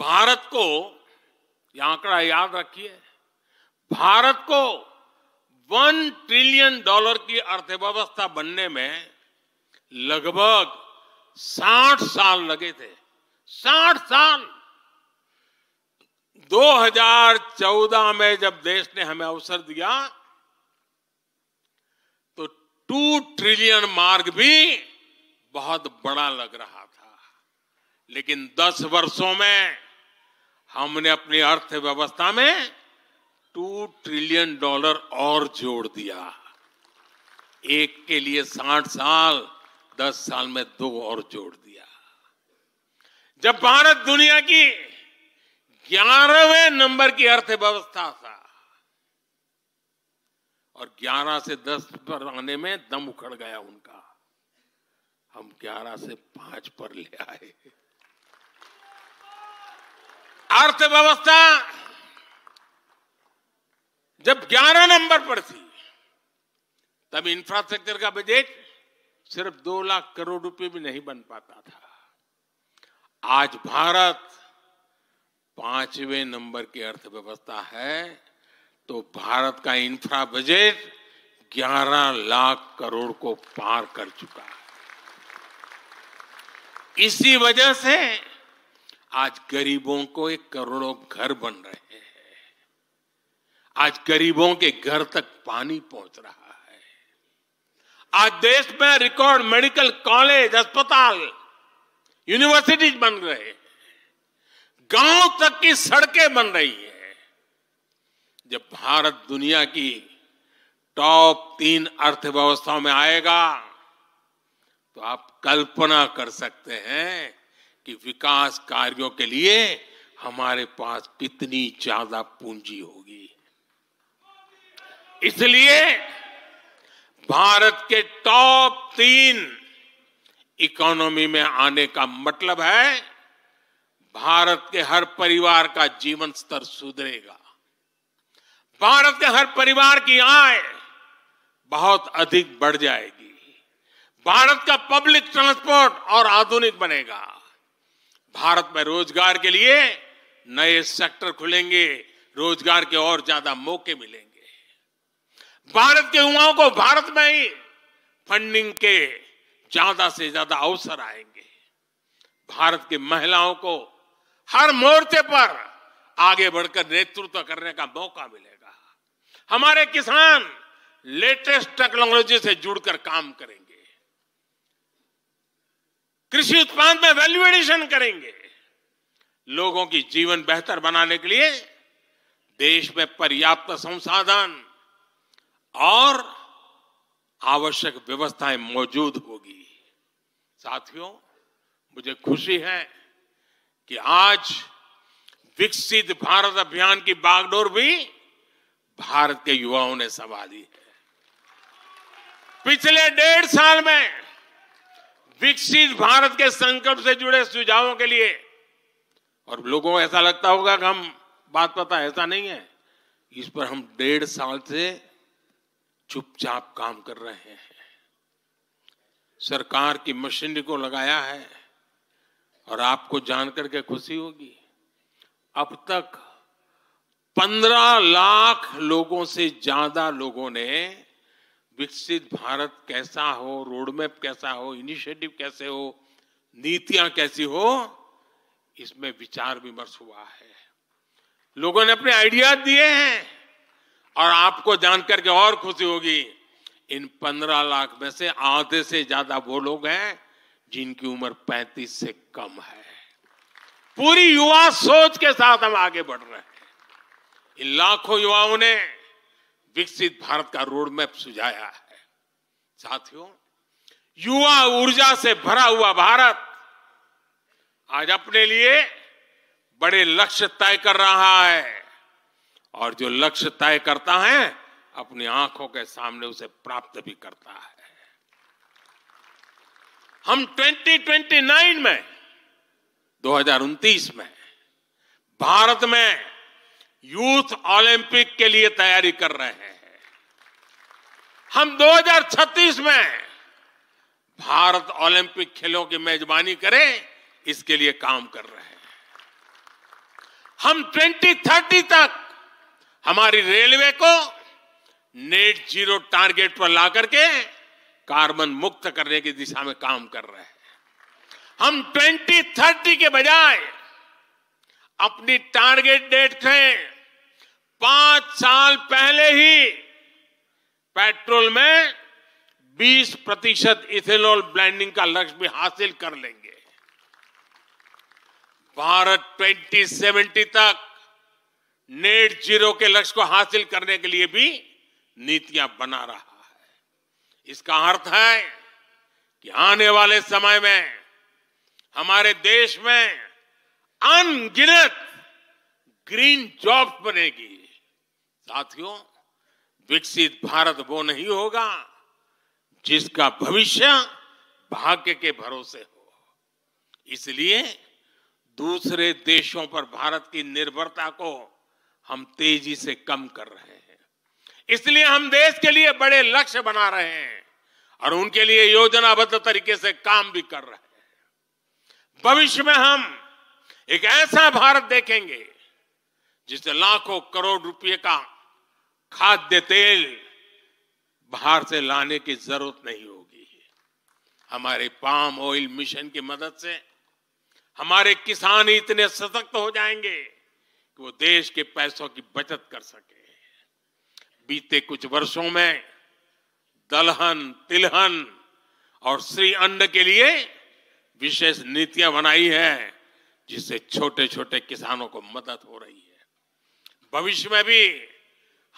भारत को यह आंकड़ा याद रखिए भारत को वन ट्रिलियन डॉलर की अर्थव्यवस्था बनने में लगभग साठ साल लगे थे साठ साल 2014 में जब देश ने हमें अवसर दिया तो टू ट्रिलियन मार्ग भी बहुत बड़ा लग रहा था लेकिन 10 वर्षों में हमने अपनी अर्थव्यवस्था में टू ट्रिलियन डॉलर और जोड़ दिया एक के लिए साठ साल दस साल में दो और जोड़ दिया जब भारत दुनिया की ग्यारहवें नंबर की अर्थव्यवस्था था और ग्यारह से दस पर आने में दम उखड़ गया उनका हम ग्यारह से पांच पर ले आए अर्थव्यवस्था जब 11 नंबर पर थी तब इंफ्रास्ट्रक्चर का बजट सिर्फ दो लाख करोड़ रुपए भी नहीं बन पाता था आज भारत पांचवें नंबर की अर्थव्यवस्था है तो भारत का इंफ्रा बजट 11 लाख करोड़ को पार कर चुका है इसी वजह से आज गरीबों को एक करोड़ों घर बन रहे हैं आज गरीबों के घर तक पानी पहुंच रहा है आज देश में रिकॉर्ड मेडिकल कॉलेज अस्पताल यूनिवर्सिटीज बन रहे हैं गांव तक की सड़कें बन रही है जब भारत दुनिया की टॉप तीन अर्थव्यवस्थाओं में आएगा तो आप कल्पना कर सकते हैं कि विकास कार्यों के लिए हमारे पास कितनी ज्यादा पूंजी होगी इसलिए भारत के टॉप तीन इकोनॉमी में आने का मतलब है भारत के हर परिवार का जीवन स्तर सुधरेगा भारत के हर परिवार की आय बहुत अधिक बढ़ जाएगी भारत का पब्लिक ट्रांसपोर्ट और आधुनिक बनेगा भारत में रोजगार के लिए नए सेक्टर खुलेंगे रोजगार के और ज्यादा मौके मिलेंगे भारत के युवाओं को भारत में ही फंडिंग के ज्यादा से ज्यादा अवसर आएंगे भारत की महिलाओं को हर मोर्चे पर आगे बढ़कर नेतृत्व करने का मौका मिलेगा हमारे किसान लेटेस्ट टेक्नोलॉजी से जुड़कर काम करेंगे कृषि उत्पाद में वैल्यू एडिशन करेंगे लोगों की जीवन बेहतर बनाने के लिए देश में पर्याप्त संसाधन और आवश्यक व्यवस्थाएं मौजूद होगी साथियों मुझे खुशी है कि आज विकसित भारत अभियान की बागडोर भी भारत के युवाओं ने संभाली है पिछले डेढ़ साल में विकसित भारत के संकल्प से जुड़े सुझावों के लिए और लोगों को ऐसा लगता होगा कि हम बात पता ऐसा नहीं है इस पर हम डेढ़ साल से चुपचाप काम कर रहे हैं सरकार की मशीनरी को लगाया है और आपको जानकर के खुशी होगी अब तक पंद्रह लाख लोगों से ज्यादा लोगों ने विकसित भारत कैसा हो रोडमैप कैसा हो इनिशिएटिव कैसे हो नीतियां कैसी हो इसमें विचार विमर्श हुआ है लोगों ने अपने आइडियाज दिए हैं और आपको जानकर के और खुशी होगी इन पंद्रह लाख में से आधे से ज्यादा वो लोग हैं जिनकी उम्र पैंतीस से कम है पूरी युवा सोच के साथ हम आगे बढ़ रहे हैं इन लाखों युवाओं ने विकसित भारत का रोड मैप सुझाया है साथियों युवा ऊर्जा से भरा हुआ भारत आज अपने लिए बड़े लक्ष्य तय कर रहा है और जो लक्ष्य तय करता है अपनी आंखों के सामने उसे प्राप्त भी करता है हम 2029 में दो में भारत में यूथ ओलंपिक के लिए तैयारी कर रहे हैं हम 2036 में भारत ओलंपिक खेलों की मेजबानी करें इसके लिए काम कर रहे हैं हम 2030 तक हमारी रेलवे को नेट जीरो टारगेट पर ला करके कार्बन मुक्त करने की दिशा में काम कर रहे हैं हम 2030 के बजाय अपनी टारगेट डेट से पांच साल पहले ही पेट्रोल में 20 प्रतिशत इथेनॉल ब्लेंडिंग का लक्ष्य भी हासिल कर लेंगे भारत 2070 तक नेट जीरो के लक्ष्य को हासिल करने के लिए भी नीतियां बना रहा है इसका अर्थ है कि आने वाले समय में हमारे देश में अनगिनत ग्रीन जॉब्स बनेगी साथियों विकसित भारत वो नहीं होगा जिसका भविष्य भाग्य के भरोसे हो इसलिए दूसरे देशों पर भारत की निर्भरता को हम तेजी से कम कर रहे हैं इसलिए हम देश के लिए बड़े लक्ष्य बना रहे हैं और उनके लिए योजनाबद्ध तरीके से काम भी कर रहे हैं भविष्य में हम एक ऐसा भारत देखेंगे जिसे लाखों करोड़ रुपए का खाद्य तेल बाहर से लाने की जरूरत नहीं होगी हमारे पाम ऑयल मिशन की मदद से हमारे किसान इतने सशक्त हो जाएंगे कि वो देश के पैसों की बचत कर सके बीते कुछ वर्षों में दलहन तिलहन और श्री अन्न के लिए विशेष नीतियां बनाई है जिससे छोटे छोटे किसानों को मदद हो रही है भविष्य में भी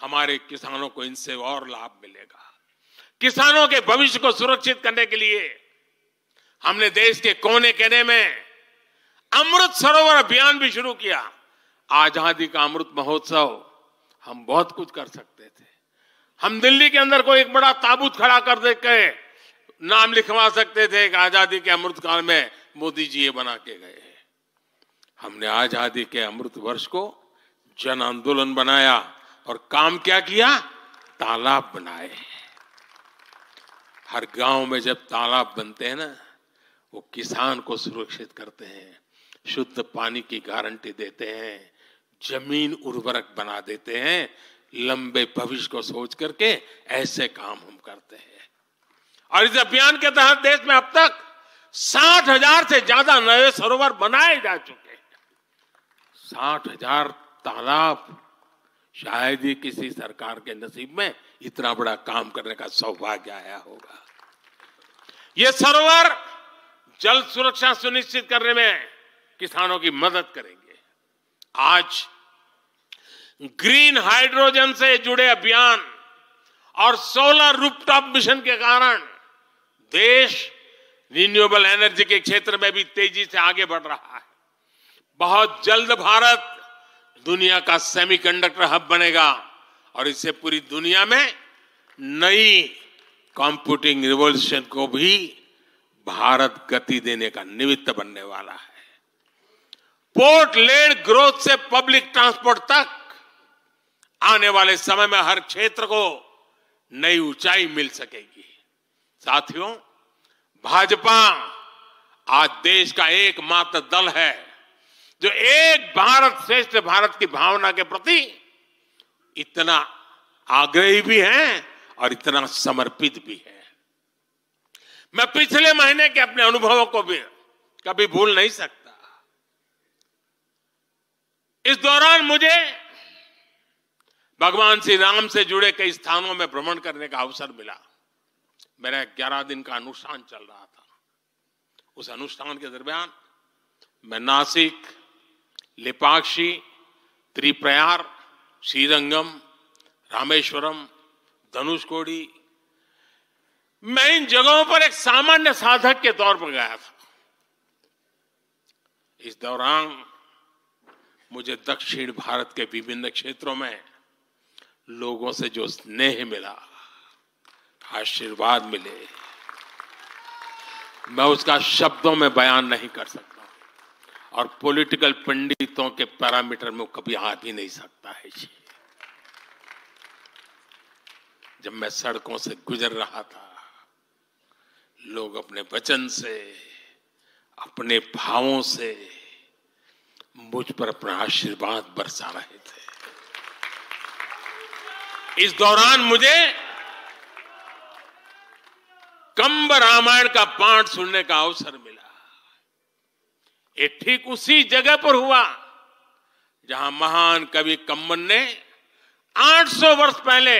हमारे किसानों को इनसे और लाभ मिलेगा किसानों के भविष्य को सुरक्षित करने के लिए हमने देश के कोने कोने में अमृत सरोवर अभियान भी शुरू किया आजादी का अमृत महोत्सव हम बहुत कुछ कर सकते थे हम दिल्ली के अंदर कोई एक बड़ा ताबूत खड़ा कर दे के नाम लिखवा सकते थे कि आजादी के अमृत काल में मोदी जी ये बना के गए हमने आजादी के अमृत वर्ष को जन आंदोलन बनाया और काम क्या किया तालाब बनाए हर गांव में जब तालाब बनते हैं ना वो किसान को सुरक्षित करते हैं शुद्ध पानी की गारंटी देते हैं जमीन उर्वरक बना देते हैं लंबे भविष्य को सोच करके ऐसे काम हम करते हैं और इस अभियान के तहत देश में अब तक साठ हजार से ज्यादा नए सरोवर बनाए जा चुके हैं साठ हजार तालाब शायद ही किसी सरकार के नसीब में इतना बड़ा काम करने का सौभाग्य आया होगा ये सरोवर जल सुरक्षा सुनिश्चित करने में किसानों की मदद करेंगे आज ग्रीन हाइड्रोजन से जुड़े अभियान और सोलर रूपटॉप मिशन के कारण देश रिन्यूएबल एनर्जी के क्षेत्र में भी तेजी से आगे बढ़ रहा है बहुत जल्द भारत दुनिया का सेमीकंडक्टर हब बनेगा और इससे पूरी दुनिया में नई कंप्यूटिंग रिवोल्यूशन को भी भारत गति देने का निमित्त बनने वाला है पोर्ट लेड ग्रोथ से पब्लिक ट्रांसपोर्ट तक आने वाले समय में हर क्षेत्र को नई ऊंचाई मिल सकेगी साथियों भाजपा आज देश का एकमात्र दल है जो एक भारत श्रेष्ठ भारत की भावना के प्रति इतना आग्रही भी है और इतना समर्पित भी है मैं पिछले महीने के अपने अनुभवों को भी कभी भूल नहीं सकता इस दौरान मुझे भगवान श्री राम से जुड़े कई स्थानों में भ्रमण करने का अवसर मिला मेरा ग्यारह दिन का अनुष्ठान चल रहा था उस अनुष्ठान के दरमियान मैं नासिक लिपाक्षी त्रिप्रयार श्रीरंगम रामेश्वरम धनुषकोड़ी मैं इन जगहों पर एक सामान्य साधक के तौर पर गया था इस दौरान मुझे दक्षिण भारत के विभिन्न क्षेत्रों में लोगों से जो स्नेह मिला आशीर्वाद मिले मैं उसका शब्दों में बयान नहीं कर सकता और पॉलिटिकल पंडितों के पैरामीटर में कभी आ भी नहीं सकता है जी जब मैं सड़कों से गुजर रहा था लोग अपने वचन से अपने भावों से मुझ पर अपना आशीर्वाद बरसा रहे थे इस दौरान मुझे कंब रामायण का पाठ सुनने का अवसर मिला ये ठीक उसी जगह पर हुआ जहां महान कवि कम्बन ने 800 वर्ष पहले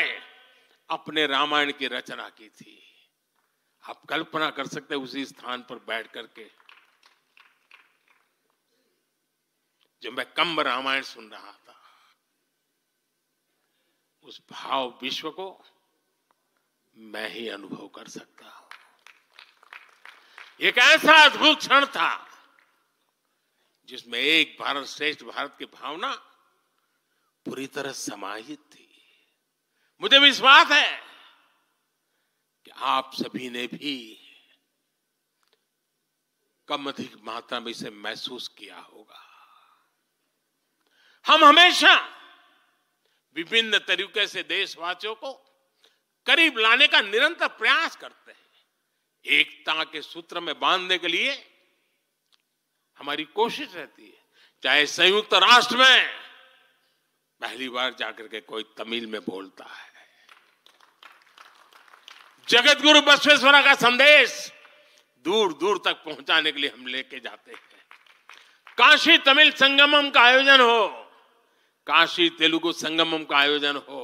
अपने रामायण की रचना की थी आप कल्पना कर सकते हैं उसी स्थान पर बैठ करके जो मैं कम्ब रामायण सुन रहा था उस भाव विश्व को मैं ही अनुभव कर सकता हूं एक ऐसा अद्भुत क्षण था जिसमें एक भारत श्रेष्ठ भारत की भावना पूरी तरह समाहित थी मुझे विश्वास है कि आप सभी ने भी कम अधिक मात्रा में इसे महसूस किया होगा हम हमेशा विभिन्न तरीके से देशवासियों को करीब लाने का निरंतर प्रयास करते हैं एकता के सूत्र में बांधने के लिए हमारी कोशिश रहती है चाहे संयुक्त राष्ट्र में पहली बार जाकर के कोई तमिल में बोलता है जगत गुरु बसवेश्वरा का संदेश दूर दूर तक पहुंचाने के लिए हम लेके जाते हैं काशी तमिल संगमम का आयोजन हो काशी तेलुगु संगमम का आयोजन हो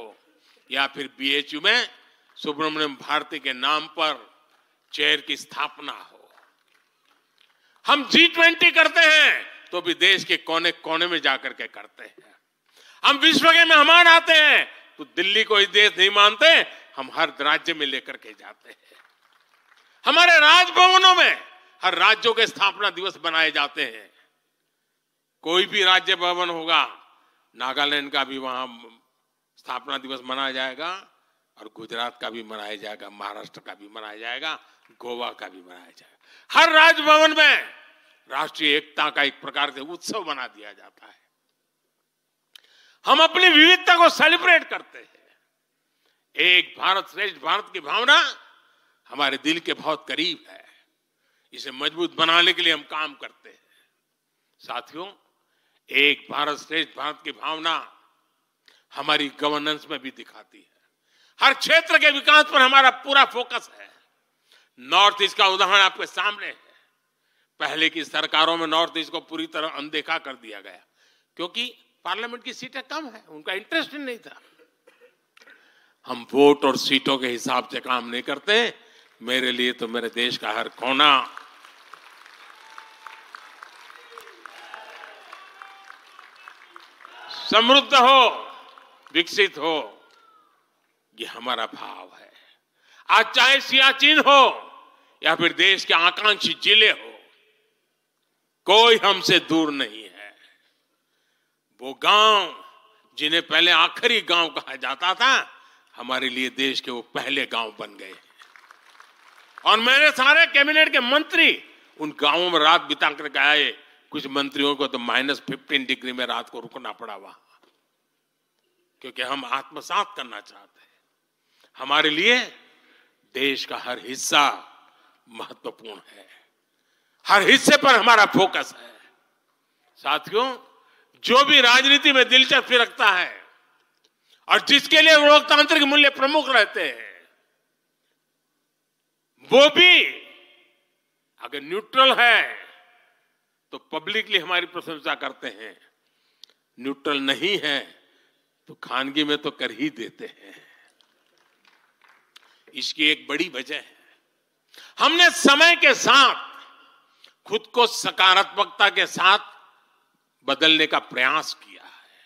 या फिर बीएचयू में सुब्रमण्यम भारती के नाम पर चेयर की स्थापना हो हम जी ट्वेंटी करते हैं तो भी देश के कोने कोने में जाकर के करते हैं हम विश्व के मेहमान आते हैं तो दिल्ली को इस देश नहीं मानते हम हर राज्य में लेकर के जाते हैं हमारे राजभवनों में हर राज्यों के स्थापना दिवस बनाए जाते हैं कोई भी राज्य भवन होगा नागालैंड का भी वहां स्थापना दिवस मनाया जाएगा और गुजरात का भी मनाया जाएगा महाराष्ट्र का भी मनाया जाएगा गोवा का भी मनाया जाएगा हर राजभवन में राष्ट्रीय एकता का एक प्रकार से उत्सव बना दिया जाता है हम अपनी विविधता को सेलिब्रेट करते हैं एक भारत श्रेष्ठ भारत की भावना हमारे दिल के बहुत करीब है इसे मजबूत बनाने के लिए हम काम करते हैं साथियों एक भारत श्रेष्ठ भारत की भावना हमारी गवर्नेंस में भी दिखाती है हर क्षेत्र के विकास पर हमारा पूरा फोकस है नॉर्थ ईस्ट का उदाहरण आपके सामने है पहले की सरकारों में नॉर्थ ईस्ट को पूरी तरह अनदेखा कर दिया गया क्योंकि पार्लियामेंट की सीटें कम है उनका इंटरेस्ट नहीं था हम वोट और सीटों के हिसाब से काम नहीं करते मेरे लिए तो मेरे देश का हर कोना समृद्ध हो विकसित हो ये हमारा भाव है आज चाहे सियाचिन हो या फिर देश के आकांक्षी जिले हो कोई हमसे दूर नहीं है वो गांव जिन्हें पहले आखिरी गांव कहा जाता था हमारे लिए देश के वो पहले गांव बन गए और मेरे सारे कैबिनेट के मंत्री उन गांवों में रात बिता करके आए कुछ मंत्रियों को तो माइनस फिफ्टीन डिग्री में रात को रुकना पड़ा वहां क्योंकि हम आत्मसात करना चाहते हैं हमारे लिए देश का हर हिस्सा महत्वपूर्ण है हर हिस्से पर हमारा फोकस है साथियों जो भी राजनीति में दिलचस्पी रखता है और जिसके लिए लोकतांत्रिक मूल्य प्रमुख रहते हैं वो भी अगर न्यूट्रल है तो पब्लिकली हमारी प्रशंसा करते हैं न्यूट्रल नहीं है तो खानगी में तो कर ही देते हैं इसकी एक बड़ी वजह है हमने समय के साथ खुद को सकारात्मकता के साथ बदलने का प्रयास किया है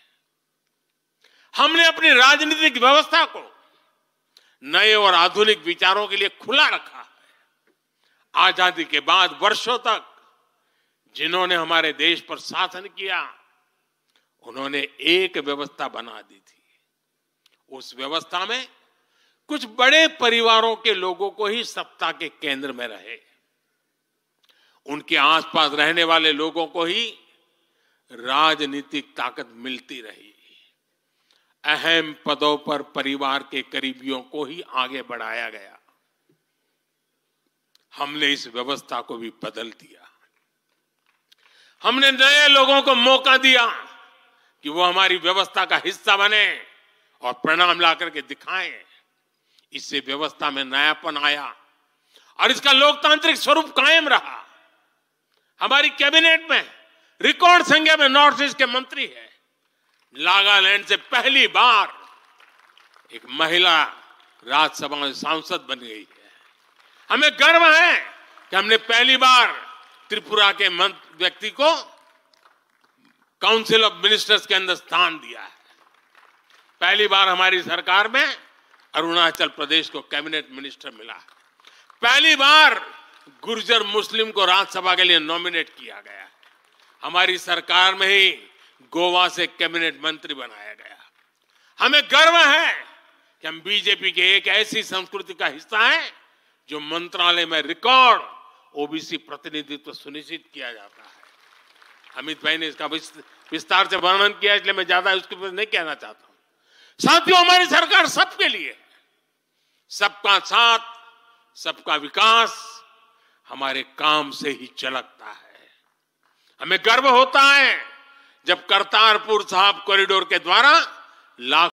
हमने अपनी राजनीतिक व्यवस्था को नए और आधुनिक विचारों के लिए खुला रखा है आजादी के बाद वर्षों तक जिन्होंने हमारे देश पर शासन किया उन्होंने एक व्यवस्था बना दी थी उस व्यवस्था में कुछ बड़े परिवारों के लोगों को ही सत्ता के केंद्र में रहे उनके आसपास रहने वाले लोगों को ही राजनीतिक ताकत मिलती रही अहम पदों पर परिवार के करीबियों को ही आगे बढ़ाया गया हमने इस व्यवस्था को भी बदल दिया हमने नए लोगों को मौका दिया कि वो हमारी व्यवस्था का हिस्सा बने और प्रणाम लाकर के दिखाएं इससे व्यवस्था में नयापन आया और इसका लोकतांत्रिक स्वरूप कायम रहा हमारी कैबिनेट में रिकॉर्ड संख्या में नॉर्थ ईस्ट के मंत्री है नागालैंड से पहली बार एक महिला राज्यसभा में सांसद बन गई है हमें गर्व है कि हमने पहली बार त्रिपुरा के व्यक्ति को काउंसिल ऑफ मिनिस्टर्स के अंदर स्थान दिया है पहली बार हमारी सरकार में अरुणाचल प्रदेश को कैबिनेट मिनिस्टर मिला पहली बार गुर्जर मुस्लिम को राज्यसभा के लिए नॉमिनेट किया गया हमारी सरकार में ही गोवा से कैबिनेट मंत्री बनाया गया हमें गर्व है कि हम बीजेपी के एक ऐसी संस्कृति का हिस्सा है जो मंत्रालय में रिकॉर्ड ओबीसी प्रतिनिधित्व सुनिश्चित किया जाता है अमित भाई ने इसका विस्तार से वर्णन किया इसलिए मैं ज्यादा उसके ऊपर नहीं कहना चाहता साथियों हमारी सरकार सबके लिए सबका साथ सबका विकास हमारे काम से ही चलकता है हमें गर्व होता है जब करतारपुर साहब कॉरिडोर के द्वारा लाख